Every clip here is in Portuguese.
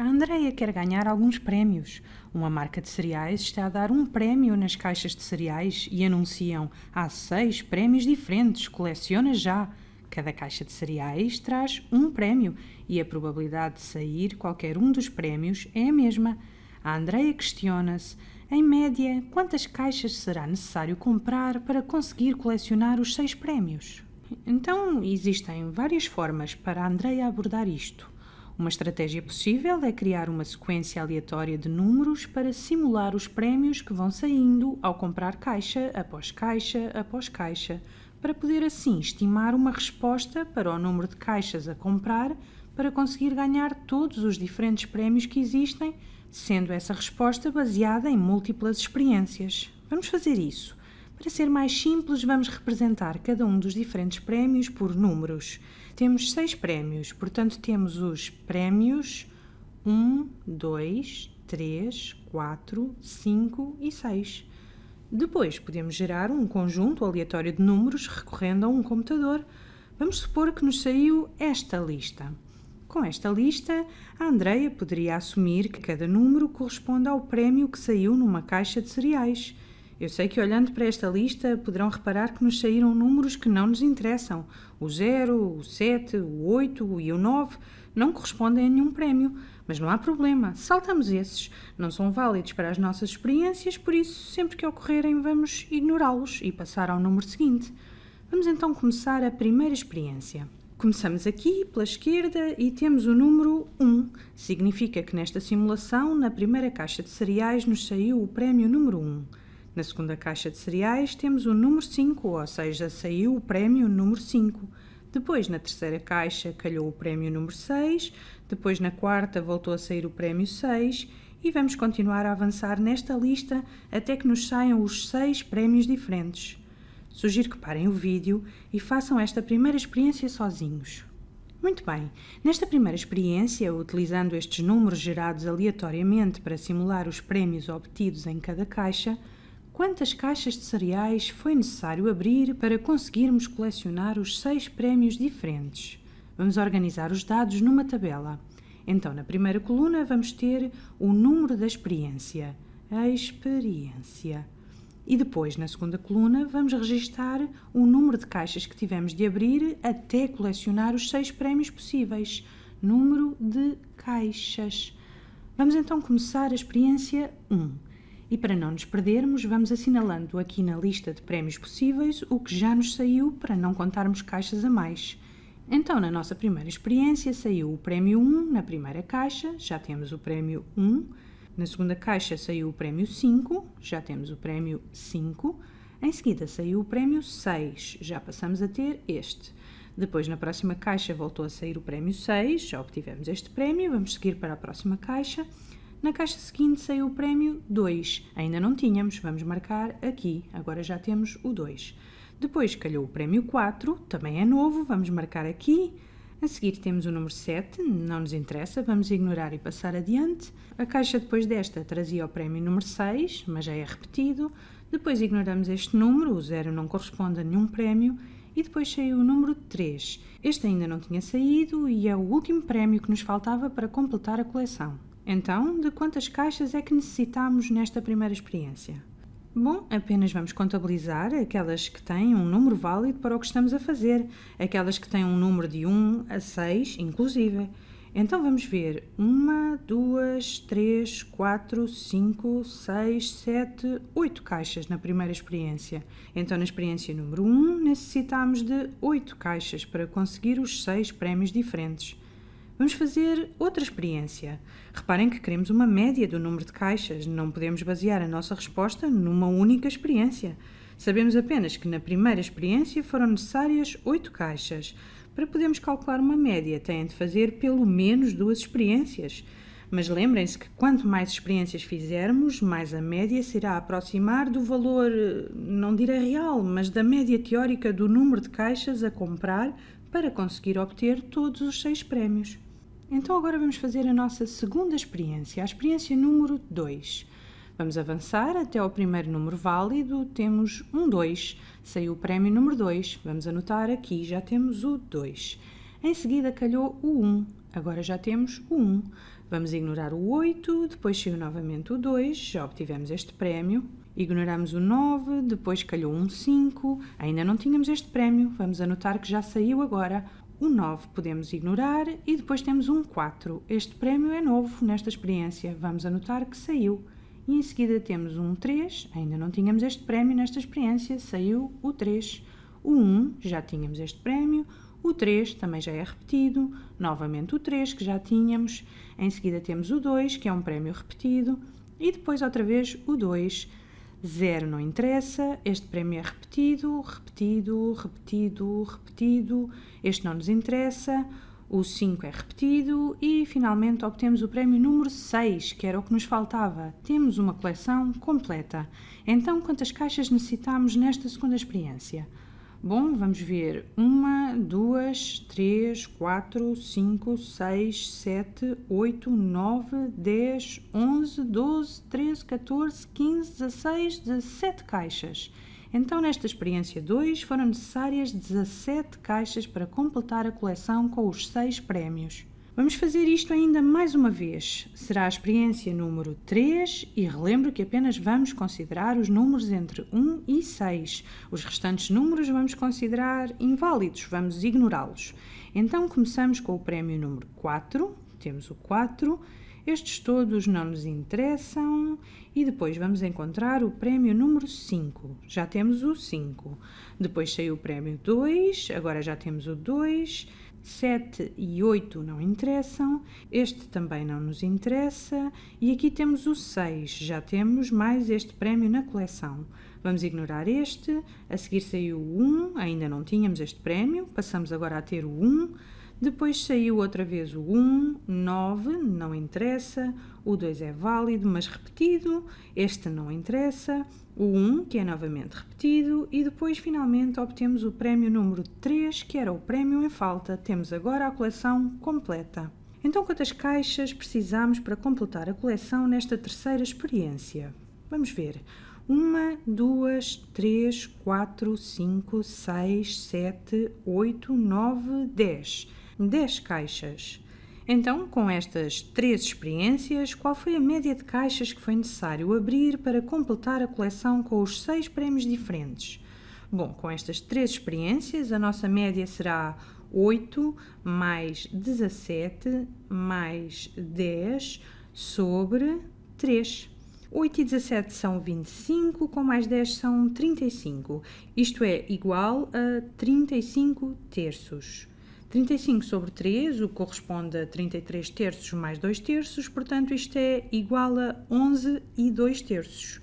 A Andreia quer ganhar alguns prémios. Uma marca de cereais está a dar um prémio nas caixas de cereais e anunciam: há seis prémios diferentes, coleciona já. Cada caixa de cereais traz um prémio e a probabilidade de sair qualquer um dos prémios é a mesma. A Andreia questiona-se: em média, quantas caixas será necessário comprar para conseguir colecionar os seis prémios? Então, existem várias formas para a Andreia abordar isto. Uma estratégia possível é criar uma sequência aleatória de números para simular os prémios que vão saindo ao comprar caixa após caixa após caixa, para poder assim estimar uma resposta para o número de caixas a comprar para conseguir ganhar todos os diferentes prémios que existem, sendo essa resposta baseada em múltiplas experiências. Vamos fazer isso. Para ser mais simples, vamos representar cada um dos diferentes prémios por números. Temos seis prémios, portanto, temos os prémios 1, 2, 3, 4, 5 e 6. Depois, podemos gerar um conjunto aleatório de números recorrendo a um computador. Vamos supor que nos saiu esta lista. Com esta lista, a Andreia poderia assumir que cada número corresponde ao prémio que saiu numa caixa de cereais. Eu sei que olhando para esta lista poderão reparar que nos saíram números que não nos interessam. O 0, o 7, o 8 e o 9 não correspondem a nenhum prémio, mas não há problema, saltamos esses. Não são válidos para as nossas experiências, por isso, sempre que ocorrerem, vamos ignorá-los e passar ao número seguinte. Vamos então começar a primeira experiência. Começamos aqui pela esquerda e temos o número 1. Significa que nesta simulação, na primeira caixa de cereais, nos saiu o prémio número 1. Na segunda caixa de cereais temos o número 5, ou seja, saiu o prémio número 5. Depois, na terceira caixa, calhou o prémio número 6. Depois, na quarta, voltou a sair o prémio 6. E vamos continuar a avançar nesta lista até que nos saiam os 6 prémios diferentes. Sugiro que parem o vídeo e façam esta primeira experiência sozinhos. Muito bem, nesta primeira experiência, utilizando estes números gerados aleatoriamente para simular os prémios obtidos em cada caixa, quantas caixas de cereais foi necessário abrir para conseguirmos colecionar os seis prémios diferentes. Vamos organizar os dados numa tabela. Então, na primeira coluna, vamos ter o número da experiência. A experiência. E depois, na segunda coluna, vamos registar o número de caixas que tivemos de abrir até colecionar os seis prémios possíveis. Número de caixas. Vamos então começar a experiência 1. E para não nos perdermos, vamos assinalando aqui na lista de prémios possíveis o que já nos saiu para não contarmos caixas a mais. Então, na nossa primeira experiência, saiu o prémio 1 na primeira caixa, já temos o prémio 1. Na segunda caixa saiu o prémio 5, já temos o prémio 5. Em seguida saiu o prémio 6, já passamos a ter este. Depois, na próxima caixa, voltou a sair o prémio 6, já obtivemos este prémio, vamos seguir para a próxima caixa. Na caixa seguinte saiu o prémio 2. Ainda não tínhamos, vamos marcar aqui. Agora já temos o 2. Depois calhou o prémio 4, também é novo, vamos marcar aqui. A seguir temos o número 7, não nos interessa, vamos ignorar e passar adiante. A caixa depois desta trazia o prémio número 6, mas já é repetido. Depois ignoramos este número, o 0 não corresponde a nenhum prémio. E depois saiu o número 3. Este ainda não tinha saído e é o último prémio que nos faltava para completar a coleção. Então, de quantas caixas é que necessitamos nesta primeira experiência? Bom, apenas vamos contabilizar aquelas que têm um número válido para o que estamos a fazer, aquelas que têm um número de 1 a 6, inclusive. Então vamos ver: 1, 2, 3, 4, 5, 6, 7, 8 caixas na primeira experiência. Então, na experiência número 1, necessitamos de 8 caixas para conseguir os 6 prémios diferentes. Vamos fazer outra experiência. Reparem que queremos uma média do número de caixas, não podemos basear a nossa resposta numa única experiência. Sabemos apenas que na primeira experiência foram necessárias 8 caixas. Para podermos calcular uma média, têm de fazer pelo menos duas experiências. Mas lembrem-se que quanto mais experiências fizermos, mais a média será aproximar do valor, não direi real, mas da média teórica do número de caixas a comprar para conseguir obter todos os seis prémios. Então agora vamos fazer a nossa segunda experiência, a experiência número 2. Vamos avançar até ao primeiro número válido, temos um 2, saiu o prémio número 2, vamos anotar aqui, já temos o 2. Em seguida calhou o 1, um. agora já temos o 1. Um. Vamos ignorar o 8, depois saiu novamente o 2, já obtivemos este prémio. Ignoramos o 9, depois calhou um 5, ainda não tínhamos este prémio, vamos anotar que já saiu agora o 9 podemos ignorar e depois temos um 4. Este prémio é novo nesta experiência, vamos anotar que saiu. E em seguida temos um 3, ainda não tínhamos este prémio nesta experiência, saiu o 3. O 1, já tínhamos este prémio. O 3 também já é repetido, novamente o 3 que já tínhamos. Em seguida temos o 2, que é um prémio repetido. E depois outra vez o 2 Zero não interessa, este prémio é repetido, repetido, repetido, repetido, este não nos interessa, o 5 é repetido e finalmente obtemos o prémio número 6, que era o que nos faltava. Temos uma coleção completa. Então, quantas caixas necessitamos nesta segunda experiência? Bom, vamos ver. Uma, duas, três, quatro, cinco, seis, sete, oito, nove, dez, onze, doze, treze, 14, quinze, 16, 17 caixas. Então, nesta experiência 2, foram necessárias 17 caixas para completar a coleção com os seis prémios. Vamos fazer isto ainda mais uma vez. Será a experiência número 3 e relembro que apenas vamos considerar os números entre 1 e 6. Os restantes números vamos considerar inválidos, vamos ignorá-los. Então começamos com o prémio número 4, temos o 4. Estes todos não nos interessam. E depois vamos encontrar o prémio número 5. Já temos o 5. Depois saiu o prémio 2, agora já temos o 2. 7 e 8 não interessam, este também não nos interessa, e aqui temos o 6, já temos mais este prémio na coleção. Vamos ignorar este, a seguir saiu o 1, ainda não tínhamos este prémio, passamos agora a ter o 1, depois saiu outra vez o 1, 9, não interessa. O 2 é válido, mas repetido. Este não interessa. O 1, que é novamente repetido. E depois, finalmente, obtemos o prémio número 3, que era o prémio em falta. Temos agora a coleção completa. Então, quantas caixas precisamos para completar a coleção nesta terceira experiência? Vamos ver. 1, 2, 3, 4, 5, 6, 7, 8, 9, 10. 10 caixas. Então, com estas três experiências, qual foi a média de caixas que foi necessário abrir para completar a coleção com os seis prémios diferentes? Bom, com estas três experiências, a nossa média será 8 mais 17 mais 10 sobre 3. 8 e 17 são 25, com mais 10 são 35. Isto é igual a 35 terços. 35 sobre 3, o que corresponde a 33 terços mais 2 terços, portanto isto é igual a 11 e 2 terços.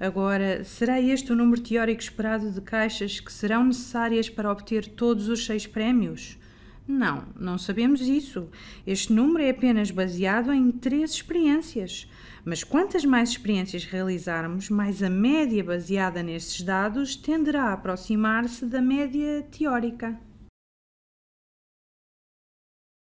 Agora, será este o número teórico esperado de caixas que serão necessárias para obter todos os seis prémios? Não, não sabemos isso. Este número é apenas baseado em três experiências. Mas quantas mais experiências realizarmos, mais a média baseada nesses dados tenderá a aproximar-se da média teórica.